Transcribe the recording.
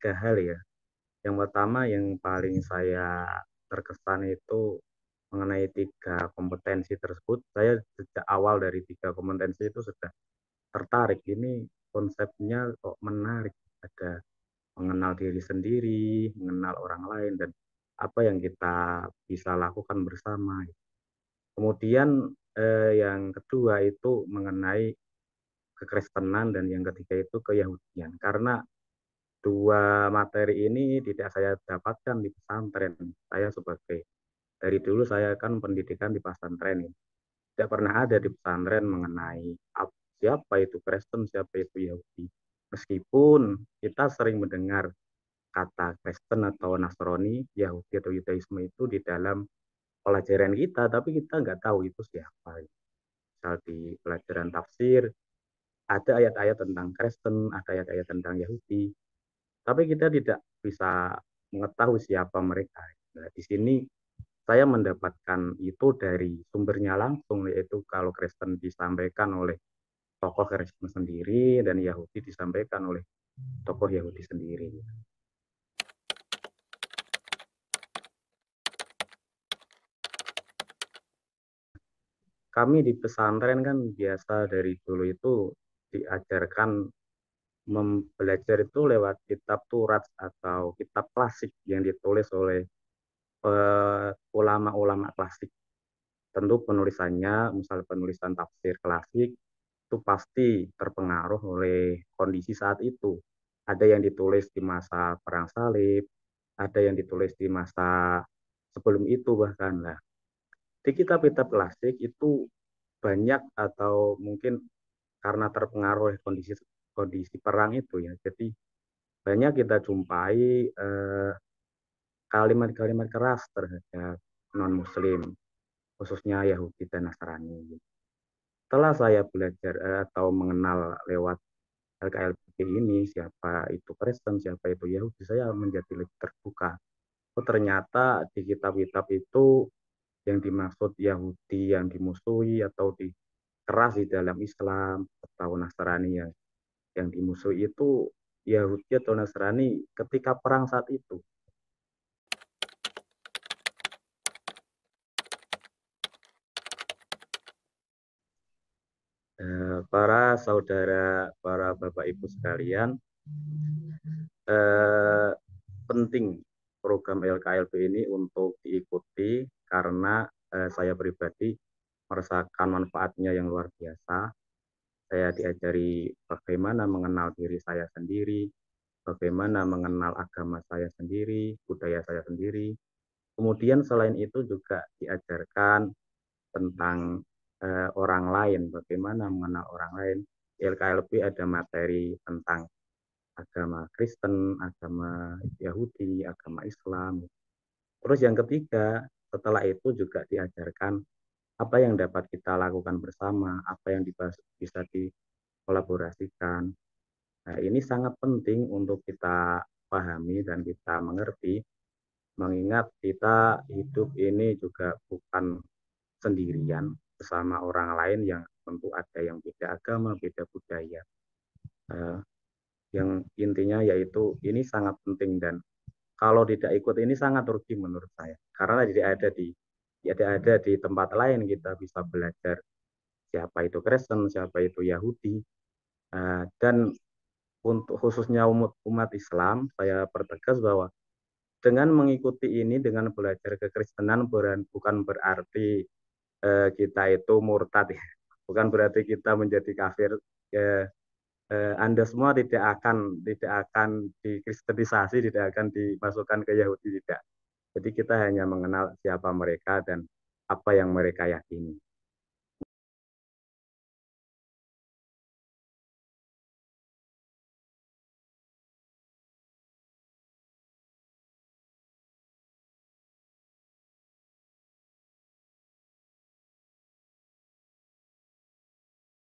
tiga hal ya. Yang pertama yang paling saya terkesan itu mengenai tiga kompetensi tersebut. Saya sejak awal dari tiga kompetensi itu sudah tertarik. Ini konsepnya kok menarik. Ada mengenal diri sendiri, mengenal orang lain, dan apa yang kita bisa lakukan bersama. Kemudian eh, yang kedua itu mengenai kekristenan dan yang ketiga itu keyahudian. Karena dua materi ini tidak saya dapatkan di pesantren. Saya sebagai dari dulu saya kan pendidikan di pesantren. Tidak pernah ada di pesantren mengenai siapa itu Kristen, siapa itu Yahudi. Meskipun kita sering mendengar kata Kristen atau Nasrani, Yahudi atau Yudaisme itu di dalam pelajaran kita, tapi kita nggak tahu itu siapa. Misal di pelajaran tafsir, ada ayat-ayat tentang Kristen, ada ayat-ayat tentang Yahudi, tapi kita tidak bisa mengetahui siapa mereka. Nah, di sini saya mendapatkan itu dari sumbernya langsung yaitu kalau Kristen disampaikan oleh tokoh Kristen sendiri dan Yahudi disampaikan oleh tokoh Yahudi sendiri. Kami di pesantren kan biasa dari dulu itu diajarkan mempelajari itu lewat kitab turat atau kitab klasik yang ditulis oleh ulama-ulama klasik. Tentu penulisannya, misalnya penulisan tafsir klasik, itu pasti terpengaruh oleh kondisi saat itu. Ada yang ditulis di masa Perang Salib, ada yang ditulis di masa sebelum itu bahkan lah. Di kitab-kitab klasik itu banyak atau mungkin karena terpengaruh oleh kondisi kondisi perang itu ya. Jadi banyak kita jumpai eh, kalimat-kalimat eh, keras terhadap non-muslim, khususnya Yahudi dan Nasrani. Setelah saya belajar eh, atau mengenal lewat LKLP ini siapa itu Kristen, siapa itu Yahudi, saya menjadi lebih terbuka. Oh ternyata di kitab-kitab itu yang dimaksud Yahudi yang dimusuhi atau di di dalam Islam atau Nasrani ya yang dimusuhi itu Yahudi atau Nasrani ketika perang saat itu. Eh, para saudara, para bapak ibu sekalian, eh, penting program LKLB ini untuk diikuti karena eh, saya pribadi merasakan manfaatnya yang luar biasa saya diajari bagaimana mengenal diri saya sendiri, bagaimana mengenal agama saya sendiri, budaya saya sendiri. Kemudian selain itu juga diajarkan tentang eh, orang lain, bagaimana mengenal orang lain. Di LKLP ada materi tentang agama Kristen, agama Yahudi, agama Islam. Terus yang ketiga, setelah itu juga diajarkan apa yang dapat kita lakukan bersama, apa yang dibahas, bisa dikolaborasikan. Nah, ini sangat penting untuk kita pahami dan kita mengerti, mengingat kita hidup ini juga bukan sendirian bersama orang lain yang tentu ada yang beda agama, beda budaya. Eh, yang intinya yaitu ini sangat penting dan kalau tidak ikut ini sangat rugi menurut saya karena tidak ada di ya ada di tempat lain kita bisa belajar siapa itu Kristen, siapa itu Yahudi. Nah, dan untuk khususnya umat, umat Islam, saya pertegas bahwa dengan mengikuti ini, dengan belajar kekristenan, bukan berarti eh, kita itu murtad, ya. bukan berarti kita menjadi kafir. Ya. Eh, Anda semua tidak akan tidak akan dikristenisasi, tidak akan dimasukkan ke Yahudi, tidak. Jadi kita hanya mengenal siapa mereka dan apa yang mereka yakini.